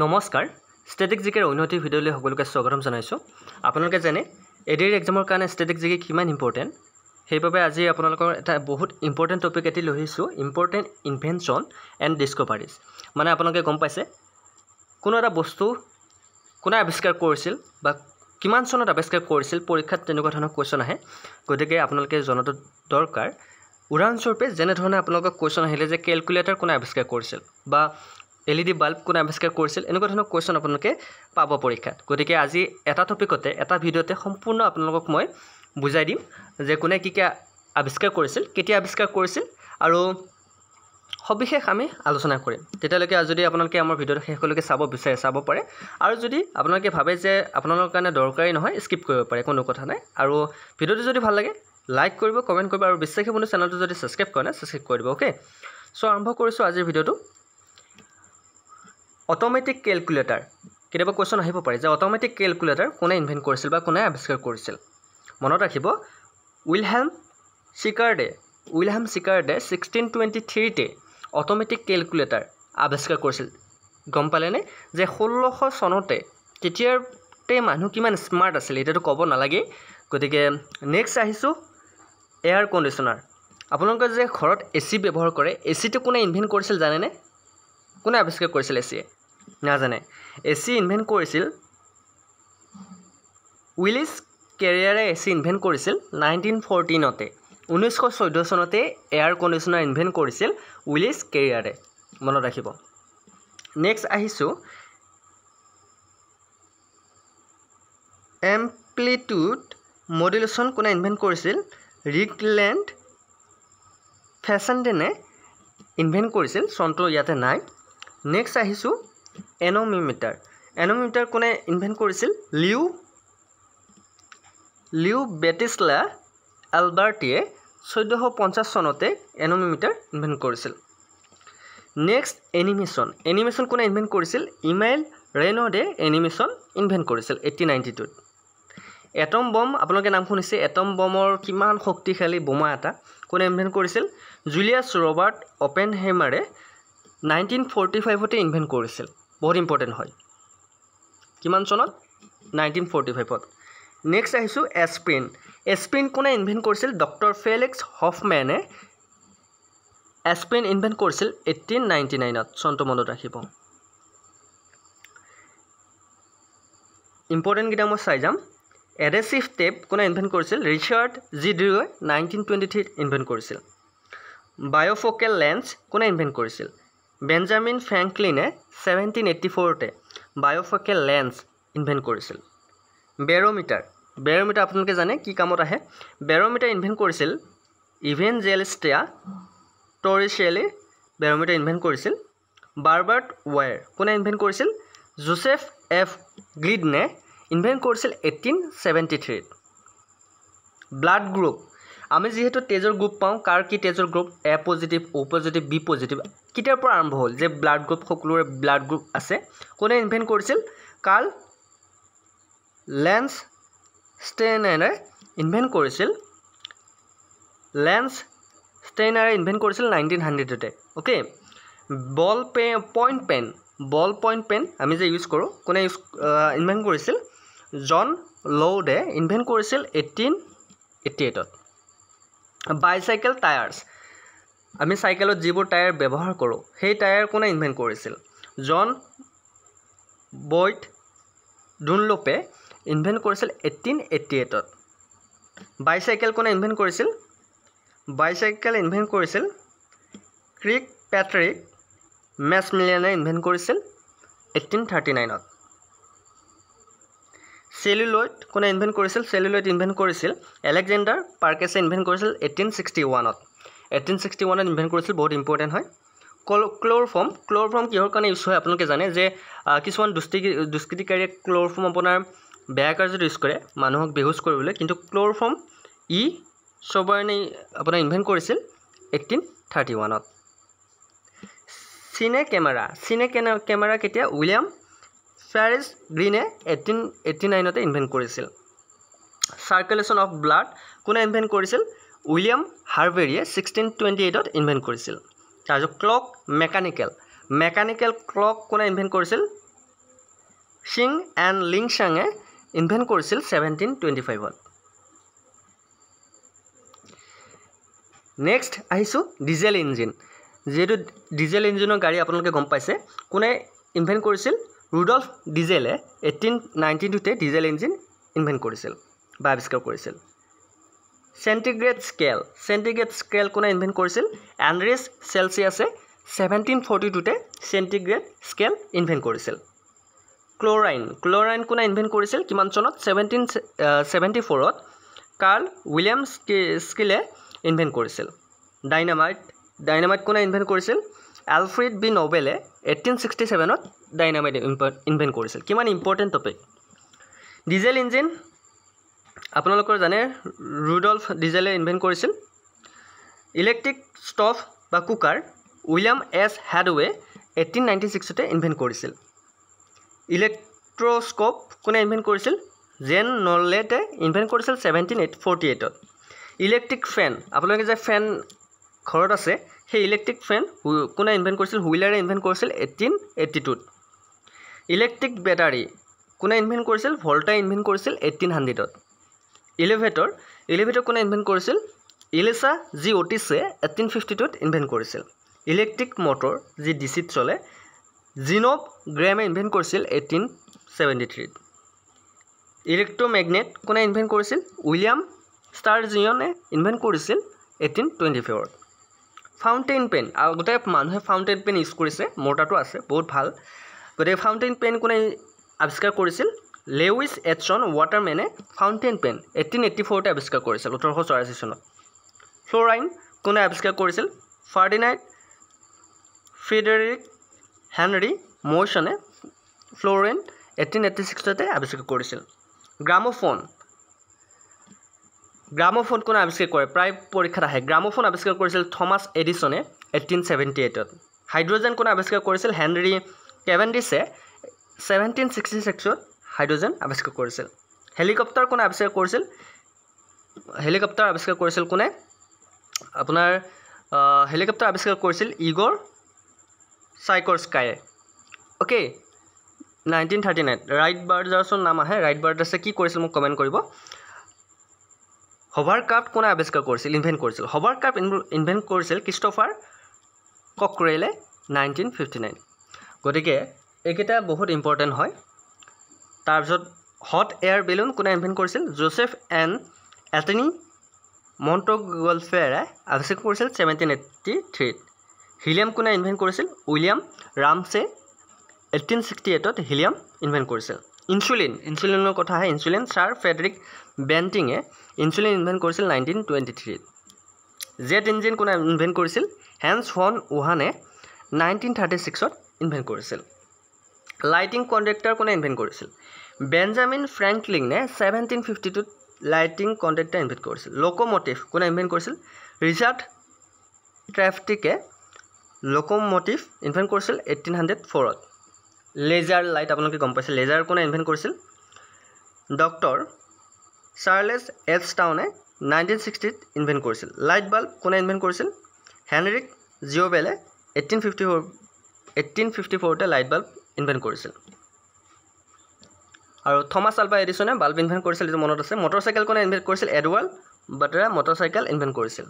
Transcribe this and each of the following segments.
নমস্কাৰ ষ্টেটিক জিকেৰ উন্নতি ভিডিঅ'লৈ সকলোকে স্বাগতম জনাইছোঁ আপোনালোকে জানে এডিৰ এক্সামৰ কাৰণে ষ্টেটিক জিকে কিমান ইম্পৰ্টেণ্ট সেইবাবে আজি আপোনালোকৰ এটা বহুত ইম্পৰ্টেণ্ট টপিক এটি লৈ আহিছোঁ ইম্পৰ্টেণ্ট ইনভেনশ্যন এণ্ড ডিস্কভাৰিজ মানে আপোনালোকে গম পাইছে কোনো এটা বস্তু কোনে আৱিষ্কাৰ কৰিছিল বা কিমান চনত আৱিষ্কাৰ কৰিছিল পৰীক্ষাত তেনেকুৱা ধৰণৰ কুৱেশ্যন আহে গতিকে আপোনালোকে জনাটো দৰকাৰ উদাহৰণস্বৰূপে যেনেধৰণে আপোনালোকৰ কুৱেশ্যন আহিলে যে কেলকুলেটাৰ কোনে আৱিষ্কাৰ কৰিছিল বা এল ই ডি বাল্ব কোনে আৱিষ্কাৰ কৰিছিল এনেকুৱা ধৰণৰ কুৱেশ্যন আপোনালোকে পাব পৰীক্ষাত গতিকে আজি এটা টপিকতে এটা ভিডিঅ'তে সম্পূৰ্ণ আপোনালোকক মই বুজাই দিম যে কোনে কি কি আৱিষ্কাৰ কৰিছিল কেতিয়া আৱিষ্কাৰ কৰিছিল আৰু সবিশেষ আমি আলোচনা কৰিম তেতিয়ালৈকে যদি আপোনালোকে আমাৰ ভিডিঅ'টো শেষলৈকে চাব বিচাৰে চাব পাৰে আৰু যদি আপোনালোকে ভাবে যে আপোনালোকৰ কাৰণে দৰকাৰী নহয় স্কিপ কৰিব পাৰে কোনো কথা নাই আৰু ভিডিঅ'টো যদি ভাল লাগে লাইক কৰিব কমেণ্ট কৰিব আৰু বিশ্বাসী বন্ধু চেনেলটো যদি ছাবস্ক্ৰাইব কৰে নাই ছাবস্ক্ৰাইব কৰি দিব অ'কে চ' আৰম্ভ কৰিছোঁ আজিৰ ভিডিঅ'টো অট'মেটিক কেলকুলেটাৰ কেতিয়াবা কুৱেশ্যন আহিব পাৰে যে অট'মেটিক কেলকুলেটাৰ কোনে ইনভেণ্ট কৰিছিল বা কোনে আৱিষ্কাৰ কৰিছিল মনত ৰাখিব উইলহেম চিকাৰ্ডে উইলহেম চিকাৰ্ডে ছিক্সটিন টুৱেণ্টি থ্ৰীতে অট'মেটিক কেলকুলেটাৰ আৱিষ্কাৰ কৰিছিল গম পালেনে যে ষোল্লশ চনতে তেতিয়াতে মানুহ কিমান স্মাৰ্ট আছিল এতিয়াতো ক'ব নালাগেই গতিকে নেক্সট আহিছোঁ এয়াৰ কণ্ডিশ্যনাৰ আপোনালোকে যে ঘৰত এ চি ব্যৱহাৰ কৰে এ চিটো কোনে ইনভেণ্ট কৰিছিল জানেনে কোনে আৱিষ্কাৰ কৰিছিল এ চিয়ে নাজানে এ চি ইনভেণ্ট কৰিছিল উইলিছ কেৰিয়াৰে এ চি ইনভেণ্ট কৰিছিল নাইনটিন ফৰ্টিনতে ঊনৈছশ চৈধ্য চনতে এয়াৰ কণ্ডিশ্যনাৰ ইনভেণ্ট কৰিছিল উইলিছ কেৰিয়াৰে মনত ৰাখিব নেক্সট আহিছোঁ এম্প্লিটিউড মডুলেশ্যন কোনে ইনভেণ্ট কৰিছিল ৰিকলেণ্ড ফেশ্বনডেনে ইনভেণ্ট কৰিছিল চনটো ইয়াতে নাই নেক্সট আহিছোঁ এনমিমিটাৰ এনমিমিটাৰ কোনে ইনভেণ্ট কৰিছিল লিউ লিউ বেটিছলা এলবাৰ্টিয়ে চৈধ্যশ পঞ্চাছ চনতে এনমিমিটাৰ ইনভেণ্ট কৰিছিল নেক্সট এনিমেশ্যন এনিমেশ্যন কোনে ইনভেণ্ট কৰিছিল ইমাইল ৰেনডে এনিমেশ্যন ইনভেণ্ট কৰিছিল এইটিন নাইণ্টি টুত এটম বম আপোনালোকে নাম শুনিছে এটম বমৰ কিমান শক্তিশালী বোমা এটা কোনে ইনভেণ্ট কৰিছিল Julius Robert Oppen nineteen forty ফাইভতে ইনভেণ্ট কৰিছিল বহুত ইম্পৰ্টেণ্ট হয় কিমান চনত নাইনটিন ফৰ্টি ফাইভত নেক্সট আহিছোঁ এছপ্ৰিন এছপ্ৰিন কোনে ইনভেণ্ট কৰিছিল ডক্টৰ ফেলিক্স হফমেনে এছপ্ৰিন ইনভেণ্ট কৰিছিল এইটিন নাইনটি নাইনত চনটো মনত ৰাখিব ইম্পৰ্টেণ্টকেইটা মই চাই যাম এডেচিভ টেপ কোনে ইনভেণ্ট কৰিছিল ৰিচাৰ্ড জি ড্ৰিঅ'ই নাইনটিন টুৱেণ্টি থ্ৰীত ইনভেণ্ট কৰিছিল বায়'ফকেল লেন্স কোনে ইনভেণ্ট কৰিছিল বেঞ্জামিন ফ্ৰেংকলিনে ছেভেণ্টিন এইটি ফ'ৰতে বায়'ফকেল লেন্স ইনভেণ্ট কৰিছিল বেৰ'মিটাৰ বেৰ'মিটাৰ আপোনালোকে জানে কি কামত আহে বেৰ'মিটাৰ ইনভেণ্ট কৰিছিল ইভেনজেলিষ্টিয়া টৰিচিয়েলি বেৰ'মিটাৰ ইনভেণ্ট কৰিছিল বাৰ্বাৰ্ট ৱায়েৰ কোনে ইনভেণ্ট কৰিছিল জোচেফ এফ গ্ৰিডনে ইনভেণ্ট কৰিছিল এইটিন ছেভেণ্টি থ্ৰীত ব্লাড গ্ৰুপ আমি যিহেতু তেজৰ গ্ৰুপ পাওঁ কাৰ কি তেজৰ group A positive O' positive B positive কেতিয়াৰ পৰা আৰম্ভ হ'ল যে ব্লাড গ্ৰুপ সকলোৰে ব্লাড গ্ৰুপ আছে কোনে ইনভেণ্ট কৰিছিল কাৰ্ল লেন্স ষ্টেইনাৰে ইনভেণ্ট কৰিছিল লেন্স ষ্টেইনাৰে ইনভেণ্ট কৰিছিল নাইনটিন হাণ্ড্ৰেডতে okay ball pen point pen ball point pen আমি যে ইউজ কৰোঁ কোনে ইউজ ইনভেণ্ট কৰিছিল জন লৌডে ইনভেণ্ট কৰিছিল এইটিন এইটি এইটত বাইচাইকেল টায়াৰ্ছ আমি চাইকেলত যিবোৰ টায়াৰ ব্যৱহাৰ কৰোঁ সেই টায়াৰ কোনে ইনভেণ্ট কৰিছিল জন বইট ডুনলোপে ইনভেণ্ট কৰিছিল এইটিন এইটি এইটত বাইচাইকেল কোনে ইনভেণ্ট কৰিছিল বাইচাইকেল ইনভেণ্ট কৰিছিল ক্ৰিক পেট্ৰিক মেচমিলিয়ানে ইনভেণ্ট কৰিছিল এইটিন থাৰ্টি নাইনত চেলুলয়ড কোনে ইনভেণ্ট কৰিছিল চেলুলয়ড ইনভেণ্ট কৰিছিল এলেকজেণ্ডাৰ পাৰ্কেছে ইনভেণ্ট কৰিছিল এইটিন ছিক্সটি ওৱানত এইটিন ছিক্সটি ওৱানত ইনভেণ্ট কৰিছিল বহুত ইম্পৰ্টেণ্ট হয় ক্ল ক্ল'ৰফৰ্ম ক্ল'ৰফৰ্ম কিহৰ কাৰণে ইউজ হয় আপোনালোকে জানে যে কিছুমান দুষ্টি দুষ্কৃতিকাৰীয়ে ক্ল'ৰফৰ্ম আপোনাৰ বেয়া কাৰ্যত ইউজ কৰে মানুহক বেহুজ কৰিবলৈ কিন্তু ক্ল'ৰফৰ্ম ই চবাৰণে আপোনাৰ ইনভেণ্ট কৰিছিল এইটিন থাৰ্টি ওৱানত চিনে কেমেৰা চিনে কেনে কেমেৰা কেতিয়া উইলিয়াম ফেয়ারিস গ্রিনে এইটিন এইটি নাইনতে ইনভেণ্ট কৰিছিল চাৰ্কুলেশ্যন অফ ব্লাড কোনে ইনভেণ্ট কৰিছিল উইলিয়াম হাৰ্ভেৰীয়ে ছিক্সটিন টুৱেণ্টি এইটত ইনভেণ্ট কৰিছিল তাৰপিছত ক্লক মেকানিকেল মেকানিকেল ক্লক কোনে ইনভেণ্ট কৰিছিল শ্বিং এণ্ড লিংচাঙে ইনভেণ্ট কৰিছিল ছেভেণ্টিন টুৱেণ্টি ফাইভত নেক্সট আহিছোঁ ডিজেল ইঞ্জিন যিহেতু ডিজেল ইঞ্জিনৰ গাড়ী আপোনালোকে গম পাইছে কোনে ইনভেণ্ট কৰিছিল ৰুডল্ফ ডিজেলে এইটিন নাইনটিন টুতে ডিজেল ইঞ্জিন ইনভেণ্ট কৰিছিল বা আৱিষ্কাৰ কৰিছিল চেণ্টিগ্ৰেড স্কেল চেণ্টিগ্ৰেড স্কেল কোনে ইনভেণ্ট কৰিছিল এণ্ড্ৰিছ চেলচিয়াছে ছেভেণ্টিন ফৰ্টি টুতে চেণ্টিগ্ৰেড স্কেল ইনভেণ্ট কৰিছিল ক্লৰাইন ক্লৰাইন কোনে ইনভেণ্ট কৰিছিল কিমান চনত ছেভেণ্টিন ছেভেণ্টি ফ'ৰত কাৰ্ল উইলিয়াম স্কিলে ইনভেণ্ট কৰিছিল ডাইনামাইট ডাইনামাইট কোনে ইনভেণ্ট কৰিছিল এলফ্ৰিড বি নবেলে এইটিন ছিক্সটি ছেভেনত ডাইনামাইট ইনভেণ্ট কৰিছিল কিমান ইম্পৰ্টেণ্ট টপিক ডিজেল ইঞ্জিন আপোনালোকৰ জানে ৰুডল্ফ ডিজেলে ইনভেণ্ট কৰিছিল ইলেক্ট্ৰিক ষ্ট'ভ বা cooker William S Hadaway eighteen ninety ছিক্সতে ইনভেণ্ট কৰিছিল ইলেক্ট্ৰস্কোপ কোনে ইনভেণ্ট কৰিছিল জেন নলেটে ইনভেণ্ট কৰিছিল ছেভেণ্টিন এইট ফৰ্টি এইটত ইলেক্ট্ৰিক ফেন আপোনালোকে যে ফেন ঘৰত আছে সেই ইলেক্ট্ৰিক ফেন কোনে ইনভেণ্ট কৰিছিল হুইলাৰে ইনভেণ্ট কৰিছিল এইটিন এইটি টুত ইলেক্ট্ৰিক বেটাৰী কোনে ইনভেণ্ট কৰিছিল ভল্টাই ইনভেণ্ট কৰিছিল এইটিন হাণ্ড্ৰেডত ইলেভেটৰ ইলেভেটৰ কোনে ইনভেণ্ট কৰিছিল ইলেছা যি অটিছে এইটিন ফিফটি টুত ইনভেণ্ট কৰিছিল ইলেক্ট্ৰিক মটৰ যি ডিচিত চলে জিনব গ্ৰেমে ইনভেণ্ট কৰিছিল এইটিন ছেভেণ্টি থ্ৰীত ইলেক্ট্ৰমেগনেট কোনে ইনভেণ্ট কৰিছিল উইলিয়াম ষ্টাৰ জিয়নে ইনভেণ্ট কৰিছিল এইটিন টুৱেণ্টি ফ'ৰত ফাউণ্টেইন পেন গোটেই মানুহে ফাউণ্টেইন পেন ইউজ কৰিছে মোৰ তাতো আছে বহুত ভাল গতিকে ফাউণ্টেইন পেন কোনে আৱিষ্কাৰ কৰিছিল লেউইছ এটছন ৱাটাৰমেনে ফাউণ্টেইন পেন এইটিন এইটটি ফ'ৰতে আৱিষ্কাৰ কৰিছিল ওঠৰশ চৌৰাশী চনত ফ্ল'ৰাইন কোনে আৱিষ্কাৰ কৰিছিল ফাৰ্ডিনাইট ফ্ৰিডেৰিক হেনৰি মৌচনে ফ্লৰেইন এইটিন এইটটি ছিক্সতে আৱিষ্কাৰ কৰিছিল গ্ৰামোফোন গ্ৰামোফোন কোনে আৱিষ্কাৰ কৰে প্ৰায় পৰীক্ষাত আহে গ্ৰামোফোন আৱিষ্কাৰ কৰিছিল থমাছ এডিছনে এইটিন ছেভেণ্টি এইটত হাইড্ৰজেন কোনে আৱিষ্কাৰ কৰিছিল হেনৰী কেভেণ্টিছে ছেভেণ্টিন ছিক্সটি ছিক্সত হাইড্ৰজেন আৱিষ্কাৰ কৰিছিল হেলিকপ্টাৰ কোনে আৱিষ্কাৰ কৰিছিল হেলিকপ্টাৰ আৱিষ্কাৰ কৰিছিল কোনে আপোনাৰ হেলিকপ্টাৰ আৱিষ্কাৰ কৰিছিল ইগৰ চাইকৰস্কাইয়ে okay nineteen thirty nine right বাৰ্ডাৰ্ছৰ নাম আহে ৰাইট বাৰ্ডাৰ্ছে কি কৰিছিল মোক কমেণ্ট কৰিব হভাৰ ক্ৰাফ্ট কোনে আৱিষ্কাৰ কৰিছিল ইনভেণ্ট কৰিছিল হভাৰ ক্ৰাফ্ট ইনভেণ্ট কৰিছিল ক্ৰিষ্টফাৰ ককৰেলে নাইনটিন ফিফটি নাইন গতিকে এইকেইটা বহুত ইম্পৰ্টেণ্ট হয় তাৰপিছত হট এয়াৰ বেলুন কোনে ইনভেণ্ট কৰিছিল জোচেফ এণ্ড এটনি মণ্টগলফেয়াৰে আৱিষ্কাৰ কৰিছিল ছেভেণ্টিন এইটি থ্ৰীত হিলিয়াম কোনে ইনভেণ্ট কৰিছিল উইলিয়াম ৰামছে এইটিন ছিক্সটি এইটত হিলিয়াম ইনভেণ্ট কৰিছিল ইনচুলিন ইনচুলিনৰ কথা আহে ইনচুলিন ছাৰ ফেডৰিক বেণ্টিঙে ইনচুলিন ইনভেণ্ট কৰিছিল নাইনটিন টুৱেণ্টি থ্ৰীত জেট ইঞ্জিন কোনে ইনভেণ্ট কৰিছিল হেন্স হন ওহানে নাইনটিন থাৰ্টি ছিক্সত ইনভেণ্ট কৰিছিল লাইটিং কণ্ট্ৰেক্টাৰ কোনে ইনভেণ্ট কৰিছিল বেঞ্জামিন ফ্ৰেংকলিনে ছেভেণ্টিন ফিফটি টুত লাইটিং কণ্ট্ৰেক্টাৰ ইনভেণ্ট কৰিছিল লক'মটিভ কোনে ইনভেণ্ট কৰিছিল ৰিজাৰ্ট ট্ৰেফটিকে লক'মটিভ ইনভেণ্ট কৰিছিল এইটিন হাণ্ড্ৰেড ফ'ৰত লেজাৰ লাইট আপোনালোকে গম পাইছে লেজাৰ কোনে ইনভেণ্ট কৰিছিল ডক্টৰ চাৰ্লেছ এছ টাউনে নাইনটিন ছিক্সটিত ইনভেণ্ট কৰিছিল লাইট বাল্ব কোনে ইনভেণ্ট কৰিছিল হেনৰিক জিঅ'বেলে eighteen fifty four eighteen fifty ফ'ৰতে লাইট বাল্ব ইনভেণ্ট কৰিছিল আৰু থমাছ আলপা এডিছনে বাল্ব ইনভেণ্ট কৰিছিল যিটো মনত আছে মটৰচাইকেল কোনে ইনভেণ্ট কৰিছিল এডৱাল বাটেৰা মটৰচাইকেল ইনভেণ্ট কৰিছিল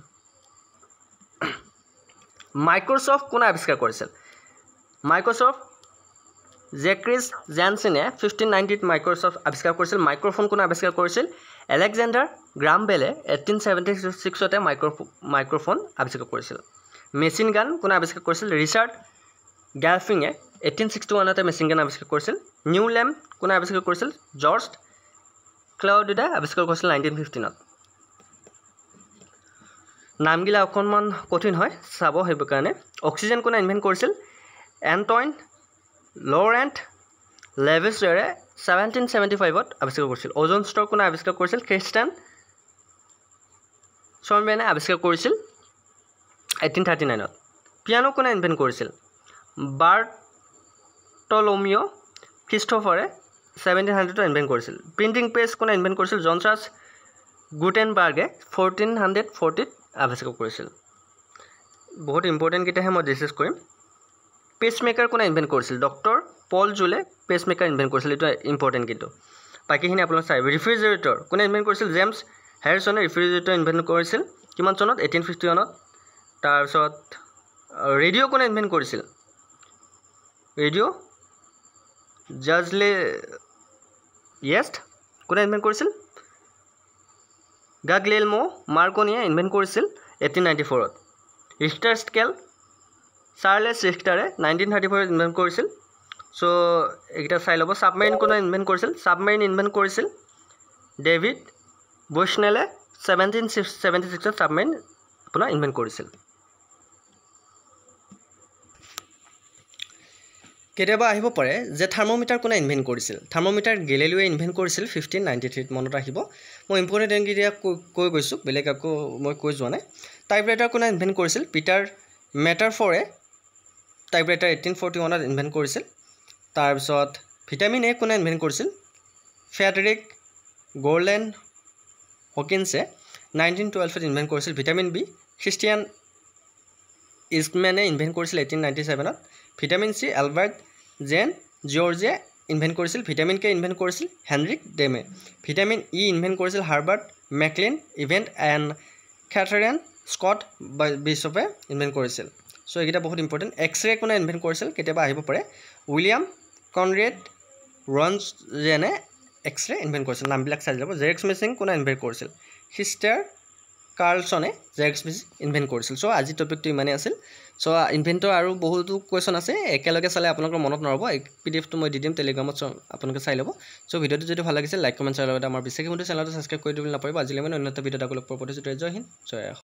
মাইক্ৰ'ছফ্ট কোনে আৱিষ্কাৰ কৰিছিল মাইক্ৰ'ছফ্ট জেক্ৰিছ জেনচিনে ফিফটিন নাইণ্টিত মাইক্ৰ'ছফ্ট আৱিষ্কাৰ কৰিছিল মাইক্ৰ'ফোন কোনে আৱিষ্কাৰ কৰিছিল এলেকজেণ্ডাৰ গ্ৰামবেলে এইটিন চেভেণ্টি ছিক্সতে মাইক্ৰ মাইক্ৰ'ফোন আৱিষ্কাৰ কৰিছিল মেচিন গান কোনে আৱিষ্কাৰ কৰিছিল ৰিচাৰ্ড গেলফিঙে এইটিন ছিক্সটি ওৱানতে মেচিন গান আৱিষ্কাৰ কৰিছিল নিউ লেম কোনে আৱিষ্কাৰ কৰিছিল জৰ্জ ক্লাউডিডাই আৱিষ্কাৰ কৰিছিল নাইনটিন ফিফটিনত নামগিলা অকণমান কঠিন হয় চাব সেইবোৰ কাৰণে অক্সিজেন কোনে ইনভেণ্ট কৰিছিল এণ্টইন লৰেণ্ট লেভিছৰে চেভেণ্টিন চেভেণ্টি ফাইভত আৱিষ্কাৰ কৰিছিল অজন স্তৰ কোনে আৱিষ্কাৰ কৰিছিল খ্ৰীষ্টান চৰ্মেনে আৱিষ্কাৰ কৰিছিল এইটিন থাৰ্টি নাইনত পিয়ানো কোনে ইনভেণ্ট কৰিছিল বাৰ্টলমিঅ' খ্ৰীষ্ট'ফাৰে ছেভেণ্টিন হাণ্ড্ৰেডত ইনভেণ্ট কৰিছিল প্ৰিণ্টিং প্ৰেছ কোনে ইনভেণ্ট কৰিছিল জনচাৰ্ছ বাৰ্গে ফৰ্টিন হাণ্ড্ৰেড ফৰ্টিত আৱিষ্কাৰ কৰিছিল বহুত ইম্পৰ্টেণ্টকেইটাহে মই ডিচকাছ কৰিম পেচমেকাৰ কোনে ইনভেণ্ট কৰিছিল ডক্টৰ পল জুলে মেকাৰ ইনভেণ্ট কৰিছিল এইটো ইম্পৰ্টেণ্ট কিন্তু বাকীখিনি আপোনালোকে চাই ৰিফ্ৰিজেৰেটৰ কোনে ইনভেণ্ট কৰিছিল জেমছ হেৰিচনে ৰিফ্ৰিজেৰেটৰ ইনভেণ্ট কৰিছিল কিমান চনত এইটিন ফিফটি ওৱানত তাৰপিছত ৰেডিঅ' কোনে ইনভেণ্ট কৰিছিল ৰেডিঅ' জাজলে য়েষ্ট কোনে ইনভেণ্ট কৰিছিল গাগলেলমো মাৰ্কনিয়ে ইনভেণ্ট কৰিছিল এইটিন নাইণ্টি ফ'ৰত ৰিষ্টাৰ স্কেল চাৰ্লেছ ৰিষ্টাৰে নাইনটিন থাৰ্টি ফ'ৰত ইনভেণ্ট কৰিছিল চ' এইকেইটা চাই ল'ব চাবমেৰিন কোনে ইনভেণ্ট কৰিছিল চাবমেৰিন ইনভেণ্ট কৰিছিল ডেভিড বৈষ্ণেলে ছেভেণ্টিন ছেভেণ্টি ছিক্সত চাবমেৰিন আপোনাৰ ইনভেণ্ট কৰিছিল কেতিয়াবা আহিব পাৰে যে থাৰ্মমিটাৰ কোনে ইনভেণ্ট কৰিছিল থাৰ্মমিটাৰ গেলেলুৱে ইনভেণ্ট কৰিছিল ফিফটিন নাইণ্টি থ্ৰীত মনত আহিব মই ইম্পৰ্টেণ্ট এংগিৰিয়া কৈ গৈছোঁ বেলেগ একো মই কৈ যোৱা নাই টাইপৰাইটাৰ কোনে ইনভেণ্ট কৰিছিল পিটাৰ মেটাৰ ফৰে টাইপৰাইটাৰ এইটিন ফৰ্টি ওৱানত ইনভেণ্ট কৰিছিল তাৰপিছত ভিটামিন এ কোনে ইনভেণ্ট কৰিছিল ফেডৰিক গৰ্লেন হকিনছে নাইনটিন টুৱেলভত ইনভেণ্ট কৰিছিল ভিটামিন বি খ্ৰীষ্টিয়ান ইষ্টমেনে ইনভেণ্ট কৰিছিল এইটিন নাইণ্টি ছেভেনত ভিটামিন চি এলবাৰ্ট জেন জৰ্জে ইনভেণ্ট কৰিছিল ভিটামিন কে ইনভেণ্ট কৰিছিল হেনৰিক ডেমে ভিটামিন ই ইনভেণ্ট কৰিছিল হাৰ্বাৰ্ট মেকলিন ইভেণ্ট এণ্ড খেথাৰেন স্কট বিশ্বপে ইনভেণ্ট কৰিছিল চ' এইকেইটা বহুত ইম্পৰ্টেণ্ট এক্সৰে কোনে ইনভেণ্ট কৰিছিল কেতিয়াবা আহিব পাৰে উইলিয়াম কনৰেড ৰঞ্জ জেনে এক্সৰে ইনভেণ্ট কৰিছিল নামবিলাক চাই যাব জেৰেক্স মেচিন কোনে ইনভেণ্ট কৰিছিল খ্ৰীষ্টাৰ কাৰ্লছনে জেৰেক্স মেচিন ইনভেণ্ট কৰিছিল চ' আজি টপিকটো ইমানেই আছিল চ' ইনভেণ্টৰ আৰু বহুতো কুৱেশ্যন আছে একেলগে চালে আপোনালোকৰ মনত নহ'ব এই পি ডি এফটো মই দি দিম টেলিগ্ৰামত চ' আপোনালোকে চাই ল'ব চ' ভিডিঅ'টো যদি ভাল লাগিছে লাইক কমেণ্ট চাৰ লগতে আমাৰ বিশেষ বন্ধু চেনেলটো ছাবস্ক্ৰাইব কৰি দিবলৈ নাপাৰিব আজিলৈ মানে অন্য এটা ভিডিঅ' এটা লগ পৰিছোঁ জয় হিন্দ জয় আহক